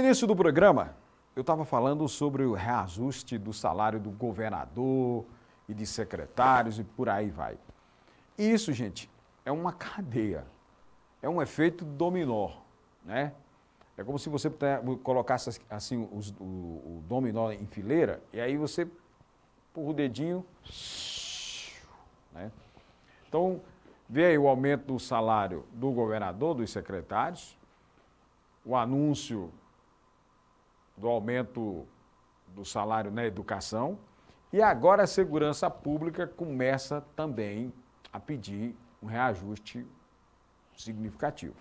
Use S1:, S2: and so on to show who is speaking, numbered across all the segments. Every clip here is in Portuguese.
S1: início do programa, eu estava falando sobre o reajuste do salário do governador e de secretários e por aí vai. Isso, gente, é uma cadeia, é um efeito dominó, né? É como se você colocasse assim o, o, o dominó em fileira e aí você por o dedinho, né? Então, vê aí o aumento do salário do governador, dos secretários, o anúncio do aumento do salário na educação. E agora a segurança pública começa também a pedir um reajuste significativo.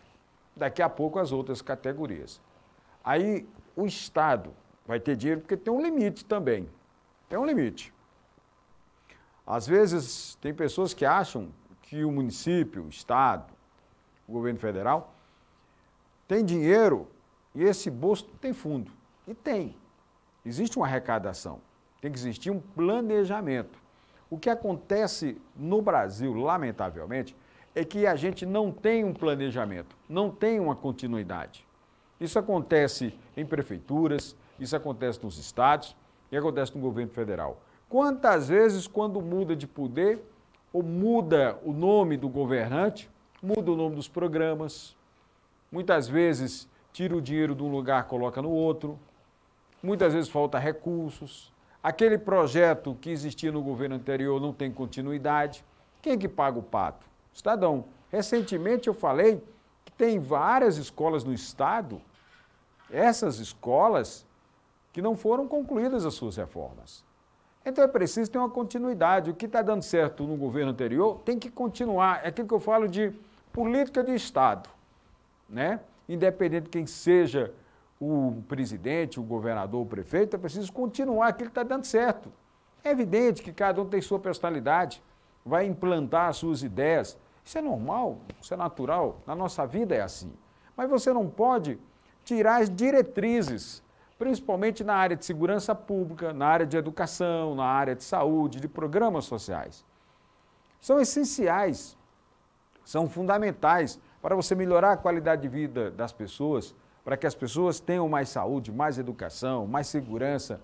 S1: Daqui a pouco as outras categorias. Aí o Estado vai ter dinheiro porque tem um limite também. Tem um limite. Às vezes tem pessoas que acham que o município, o Estado, o governo federal tem dinheiro e esse bolso tem fundo. E tem. Existe uma arrecadação. Tem que existir um planejamento. O que acontece no Brasil, lamentavelmente, é que a gente não tem um planejamento, não tem uma continuidade. Isso acontece em prefeituras, isso acontece nos estados e acontece no governo federal. Quantas vezes, quando muda de poder, ou muda o nome do governante, muda o nome dos programas, muitas vezes tira o dinheiro de um lugar, coloca no outro, muitas vezes falta recursos, aquele projeto que existia no governo anterior não tem continuidade. Quem é que paga o pato? Estadão. Recentemente eu falei que tem várias escolas no Estado, essas escolas, que não foram concluídas as suas reformas. Então é preciso ter uma continuidade. O que está dando certo no governo anterior tem que continuar. É aquilo que eu falo de política de Estado, né? independente de quem seja o presidente, o governador, o prefeito, é preciso continuar aquilo que está dando certo. É evidente que cada um tem sua personalidade, vai implantar suas ideias. Isso é normal, isso é natural, na nossa vida é assim. Mas você não pode tirar as diretrizes, principalmente na área de segurança pública, na área de educação, na área de saúde, de programas sociais. São essenciais, são fundamentais para você melhorar a qualidade de vida das pessoas, para que as pessoas tenham mais saúde, mais educação, mais segurança,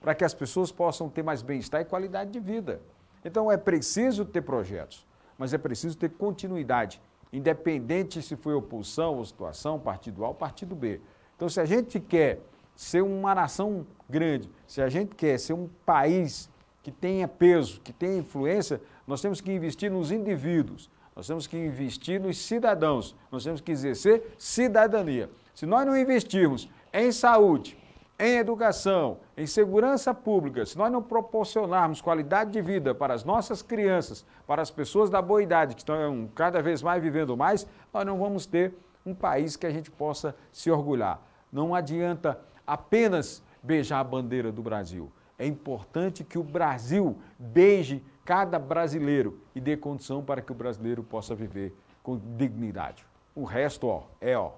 S1: para que as pessoas possam ter mais bem-estar e qualidade de vida. Então é preciso ter projetos, mas é preciso ter continuidade, independente se foi oposição ou situação, partido A ou partido B. Então, se a gente quer ser uma nação grande, se a gente quer ser um país que tenha peso, que tenha influência, nós temos que investir nos indivíduos, nós temos que investir nos cidadãos, nós temos que exercer cidadania. Se nós não investirmos em saúde, em educação, em segurança pública, se nós não proporcionarmos qualidade de vida para as nossas crianças, para as pessoas da boa idade, que estão eh, cada vez mais vivendo mais, nós não vamos ter um país que a gente possa se orgulhar. Não adianta apenas beijar a bandeira do Brasil. É importante que o Brasil beije cada brasileiro e dê condição para que o brasileiro possa viver com dignidade. O resto, ó, é ó.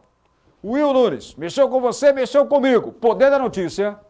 S1: Will Nunes, mexeu com você, mexeu comigo. Poder da notícia.